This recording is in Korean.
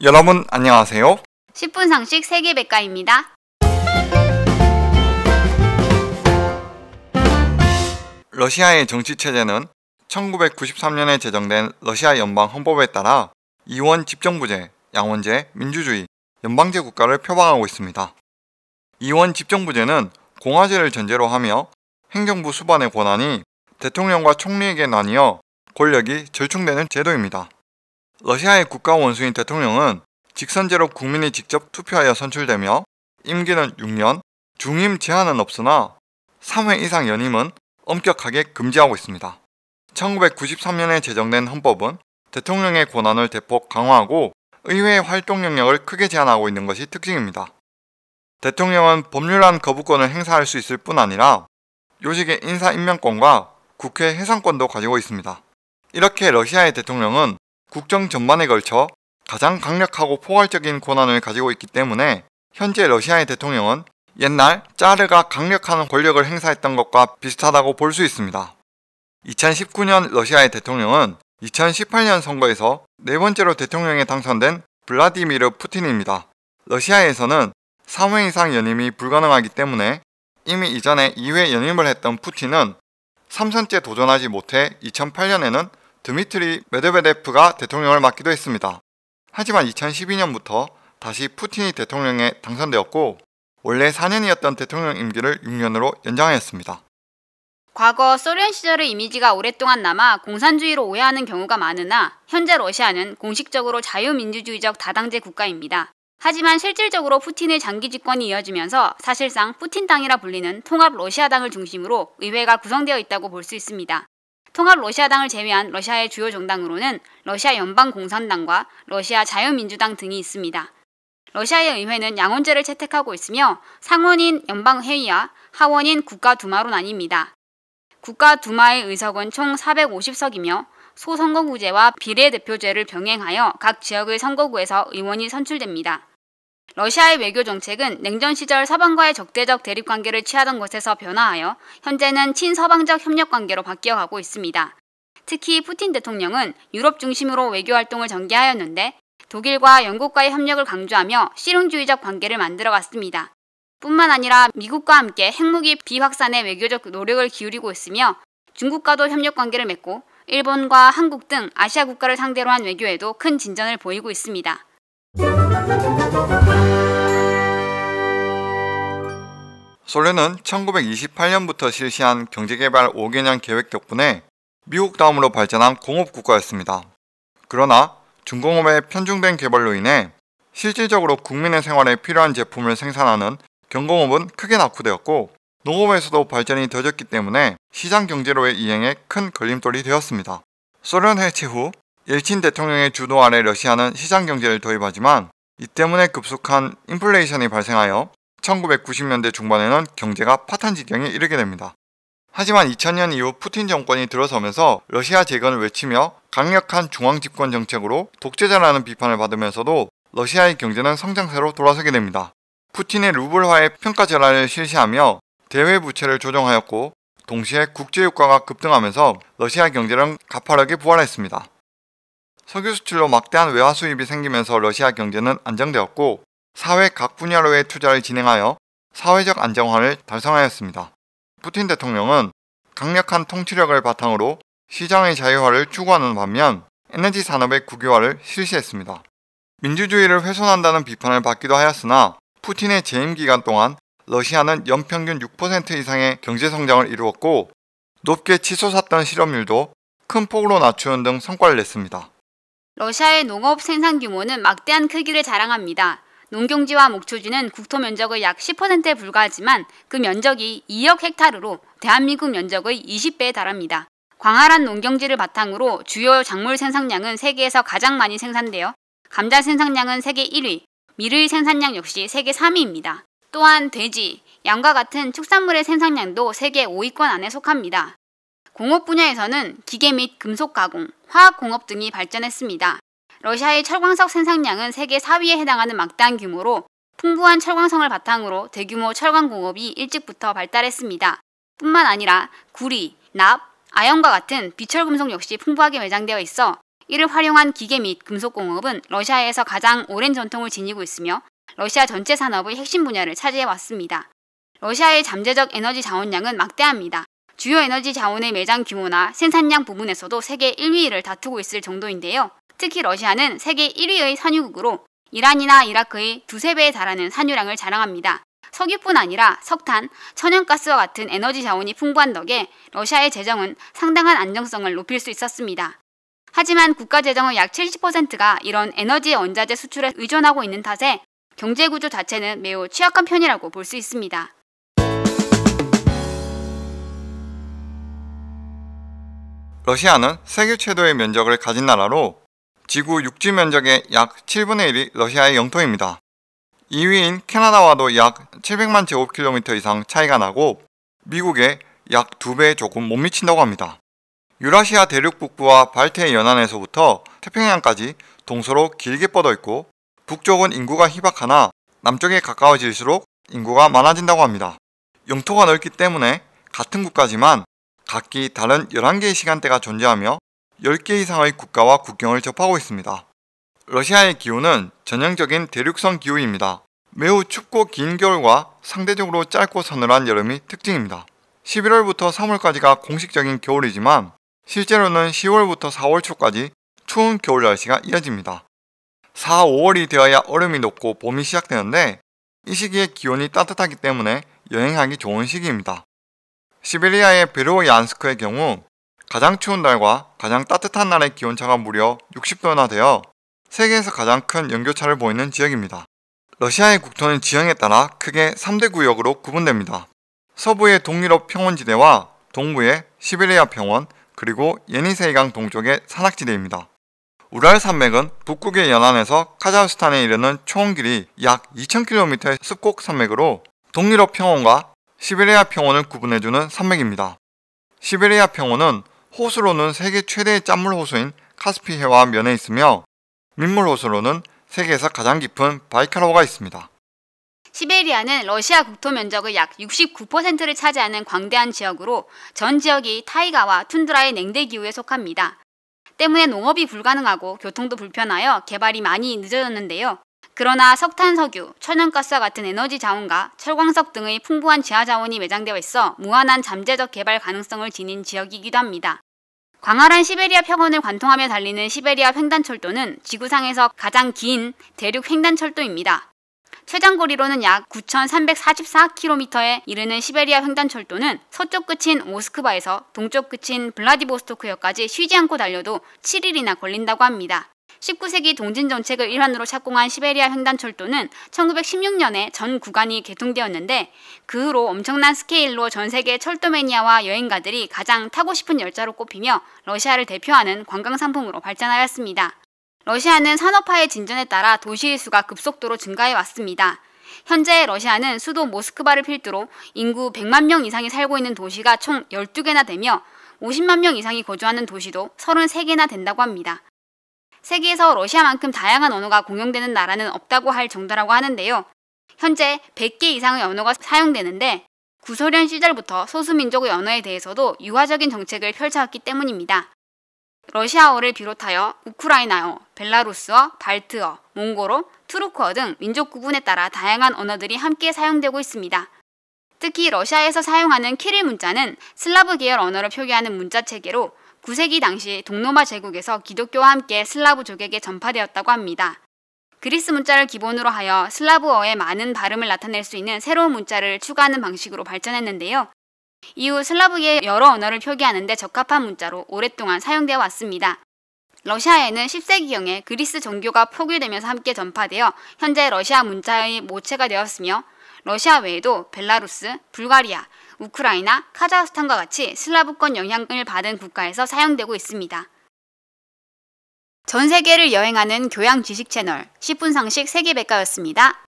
여러분 안녕하세요. 10분 상식 세계백과입니다. 러시아의 정치 체제는 1993년에 제정된 러시아 연방 헌법에 따라 이원 집정부제, 양원제, 민주주의, 연방제 국가를 표방하고 있습니다. 이원 집정부제는 공화제를 전제로 하며 행정부 수반의 권한이 대통령과 총리에게 나뉘어 권력이 절충되는 제도입니다. 러시아의 국가 원수인 대통령은 직선제로 국민이 직접 투표하여 선출되며 임기는 6년, 중임 제한은 없으나 3회 이상 연임은 엄격하게 금지하고 있습니다. 1993년에 제정된 헌법은 대통령의 권한을 대폭 강화하고 의회의 활동 영역을 크게 제한하고 있는 것이 특징입니다. 대통령은 법률안 거부권을 행사할 수 있을 뿐 아니라 요직의 인사임명권과 국회 해상권도 가지고 있습니다. 이렇게 러시아의 대통령은 국정 전반에 걸쳐 가장 강력하고 포괄적인 권한을 가지고 있기 때문에 현재 러시아의 대통령은 옛날 짜르가 강력한 권력을 행사했던 것과 비슷하다고 볼 수 있습니다. 2019년 러시아의 대통령은 2018년 선거에서 네 번째로 대통령에 당선된 블라디미르 푸틴입니다. 러시아에서는 3회 이상 연임이 불가능하기 때문에 이미 이전에 2회 연임을 했던 푸틴은 3선째 도전하지 못해 2008년에는 드미트리 메드베데프가 대통령을 맡기도 했습니다. 하지만 2012년부터 다시 푸틴이 대통령에 당선되었고 원래 4년이었던 대통령 임기를 6년으로 연장하였습니다. 과거 소련 시절의 이미지가 오랫동안 남아 공산주의로 오해하는 경우가 많으나 현재 러시아는 공식적으로 자유민주주의적 다당제 국가입니다. 하지만 실질적으로 푸틴의 장기 집권이 이어지면서 사실상 푸틴 당이라 불리는 통합 러시아당을 중심으로 의회가 구성되어 있다고 볼 수 있습니다. 통합 러시아당을 제외한 러시아의 주요 정당으로는 러시아 연방공산당과 러시아 자유민주당 등이 있습니다. 러시아의 의회는 양원제를 채택하고 있으며 상원인 연방회의와 하원인 국가두마로 나뉩니다. 국가두마의 의석은 총 450석이며 소선거구제와 비례대표제를 병행하여 각 지역의 선거구에서 의원이 선출됩니다. 러시아의 외교 정책은 냉전 시절 서방과의 적대적 대립 관계를 취하던 것에서 변화하여 현재는 친서방적 협력 관계로 바뀌어 가고 있습니다. 특히 푸틴 대통령은 유럽 중심으로 외교 활동을 전개하였는데 독일과 영국과의 협력을 강조하며 실용주의적 관계를 만들어 갔습니다 뿐만 아니라 미국과 함께 핵무기 비확산의 외교적 노력을 기울이고 있으며 중국과도 협력 관계를 맺고 일본과 한국 등 아시아 국가를 상대로 한 외교에도 큰 진전을 보이고 있습니다. 솔레는 1928년부터 실시한 경제개발 5개년 계획 덕분에 미국 다음으로 발전한 공업국가였습니다. 그러나 중공업의 편중된 개발로 인해 실질적으로 국민의 생활에 필요한 제품을 생산하는 경공업은 크게 낙후되었고 농업에서도 발전이 더뎠기 때문에 시장 경제로의 이행에 큰 걸림돌이 되었습니다. 소련 해체 후 일친 대통령의 주도 아래 러시아는 시장 경제를 도입하지만 이 때문에 급속한 인플레이션이 발생하여 1990년대 중반에는 경제가 파탄 지경에 이르게 됩니다. 하지만 2000년 이후 푸틴 정권이 들어서면서 러시아 재건을 외치며 강력한 중앙 집권 정책으로 독재자라는 비판을 받으면서도 러시아의 경제는 성장세로 돌아서게 됩니다. 푸틴의 루블화의 평가 전환을 실시하며 대외 부채를 조정하였고 동시에 국제 유가가 급등하면서 러시아 경제는 가파르게 부활했습니다. 석유 수출로 막대한 외화 수입이 생기면서 러시아 경제는 안정되었고 사회 각 분야로의 투자를 진행하여 사회적 안정화를 달성하였습니다. 푸틴 대통령은 강력한 통치력을 바탕으로 시장의 자유화를 추구하는 반면 에너지 산업의 국유화를 실시했습니다. 민주주의를 훼손한다는 비판을 받기도 하였으나 푸틴의 재임 기간 동안 러시아는 연평균 6% 이상의 경제 성장을 이루었고 높게 치솟았던 실업률도 큰 폭으로 낮추는 등 성과를 냈습니다. 러시아의 농업 생산 규모는 막대한 크기를 자랑합니다. 농경지와 목초지는 국토 면적의 약 10%에 불과하지만 그 면적이 2억 헥타르로 대한민국 면적의 20배에 달합니다. 광활한 농경지를 바탕으로 주요 작물 생산량은 세계에서 가장 많이 생산되어 감자 생산량은 세계 1위, 밀의 생산량 역시 세계 3위입니다. 또한 돼지, 양과 같은 축산물의 생산량도 세계 5위권 안에 속합니다. 공업 분야에서는 기계 및 금속 가공, 화학 공업 등이 발전했습니다. 러시아의 철광석 생산량은 세계 4위에 해당하는 막대한 규모로 풍부한 철광성을 바탕으로 대규모 철광 공업이 일찍부터 발달했습니다. 뿐만 아니라 구리, 납, 아연과 같은 비철금속 역시 풍부하게 매장되어 있어 이를 활용한 기계 및 금속 공업은 러시아에서 가장 오랜 전통을 지니고 있으며 러시아 전체 산업의 핵심 분야를 차지해 왔습니다. 러시아의 잠재적 에너지 자원량은 막대합니다. 주요 에너지 자원의 매장 규모나 생산량 부분에서도 세계 1위를 다투고 있을 정도인데요. 특히 러시아는 세계 1위의 산유국으로 이란이나 이라크의 두세 배에 달하는 산유량을 자랑합니다. 석유뿐 아니라 석탄, 천연가스와 같은 에너지 자원이 풍부한 덕에 러시아의 재정은 상당한 안정성을 높일 수 있었습니다. 하지만 국가 재정의 약 70%가 이런 에너지 원자재 수출에 의존하고 있는 탓에 경제 구조 자체는 매우 취약한 편이라고 볼 수 있습니다. 러시아는 세계 최대의 면적을 가진 나라로 지구 육지 면적의 약 7분의 1이 러시아의 영토입니다. 2위인 캐나다와도 약 700만 제곱킬로미터 이상 차이가 나고 미국의 약 2배 에 조금 못 미친다고 합니다. 유라시아 대륙 북부와 발트해 연안에서부터 태평양까지 동서로 길게 뻗어 있고 북쪽은 인구가 희박하나 남쪽에 가까워질수록 인구가 많아진다고 합니다. 영토가 넓기 때문에 같은 국가지만 각기 다른 11개의 시간대가 존재하며 10개 이상의 국가와 국경을 접하고 있습니다. 러시아의 기후는 전형적인 대륙성 기후입니다. 매우 춥고 긴 겨울과 상대적으로 짧고 서늘한 여름이 특징입니다. 11월부터 3월까지가 공식적인 겨울이지만 실제로는 10월부터 4월 초까지 추운 겨울 날씨가 이어집니다. 4, 5월이 되어야 얼음이 녹고 봄이 시작되는데 이 시기에 기온이 따뜻하기 때문에 여행하기 좋은 시기입니다. 시베리아의 베르오얀스크의 경우 가장 추운 날과 가장 따뜻한 날의 기온차가 무려 60도나 되어 세계에서 가장 큰 연교차를 보이는 지역입니다. 러시아의 국토는 지형에 따라 크게 3대 구역으로 구분됩니다. 서부의 동유럽 평원지대와 동부의 시베리아 평원 그리고 예니세이강 동쪽의 산악지대입니다. 우랄 산맥은 북극의 연안에서 카자흐스탄에 이르는 초원 길이 약 2000km의 습곡 산맥으로 동유럽 평원과 시베리아 평원을 구분해주는 산맥입니다. 시베리아 평원은 호수로는 세계 최대의 짠물 호수인 카스피해와 면에 있으며 민물 호수로는 세계에서 가장 깊은 바이칼호가 있습니다. 시베리아는 러시아 국토 면적의 약 69%를 차지하는 광대한 지역으로 전 지역이 타이가와 툰드라의 냉대 기후에 속합니다. 때문에 농업이 불가능하고 교통도 불편하여 개발이 많이 늦어졌는데요. 그러나 석탄, 석유, 천연가스와 같은 에너지 자원과 철광석 등의 풍부한 지하 자원이 매장되어 있어 무한한 잠재적 개발 가능성을 지닌 지역이기도 합니다. 광활한 시베리아 평원을 관통하며 달리는 시베리아 횡단철도는 지구상에서 가장 긴 대륙 횡단철도입니다. 최장 거리로는 약 9,344km에 이르는 시베리아 횡단철도는 서쪽 끝인 오스크바에서 동쪽 끝인 블라디보스토크역까지 쉬지 않고 달려도 7일이나 걸린다고 합니다. 19세기 동진 정책을 일환으로 착공한 시베리아 횡단철도는 1916년에 전 구간이 개통되었는데 그 후로 엄청난 스케일로 전 세계 철도 매니아와 여행가들이 가장 타고 싶은 열차로 꼽히며 러시아를 대표하는 관광 상품으로 발전하였습니다. 러시아는 산업화의 진전에 따라 도시의 수가 급속도로 증가해 왔습니다. 현재 러시아는 수도 모스크바를 필두로 인구 100만 명 이상이 살고 있는 도시가 총 12개나 되며 50만 명 이상이 거주하는 도시도 33개나 된다고 합니다. 세계에서 러시아만큼 다양한 언어가 공용되는 나라는 없다고 할 정도라고 하는데요. 현재 100개 이상의 언어가 사용되는데 구소련 시절부터 소수민족의 언어에 대해서도 유화적인 정책을 펼쳐왔기 때문입니다. 러시아어를 비롯하여 우크라이나어, 벨라루스어, 발트어, 몽고로, 투르크어 등 민족 구분에 따라 다양한 언어들이 함께 사용되고 있습니다. 특히 러시아에서 사용하는 키릴 문자는 슬라브 계열 언어를 표기하는 문자 체계로 9세기 당시 동로마 제국에서 기독교와 함께 슬라브족에게 전파되었다고 합니다. 그리스 문자를 기본으로 하여 슬라브어의 많은 발음을 나타낼 수 있는 새로운 문자를 추가하는 방식으로 발전했는데요. 이후 슬라브의 여러 언어를 표기하는데 적합한 문자로 오랫동안 사용되어 왔습니다. 러시아에는 10세기경에 그리스 종교가 포기되면서 함께 전파되어 현재 러시아 문자의 모체가 되었으며 러시아 외에도 벨라루스, 불가리아, 우크라이나, 카자흐스탄과 같이 슬라브권 영향을 받은 국가에서 사용되고 있습니다. 전 세계를 여행하는 교양 지식 채널 10분 상식 세계백과였습니다.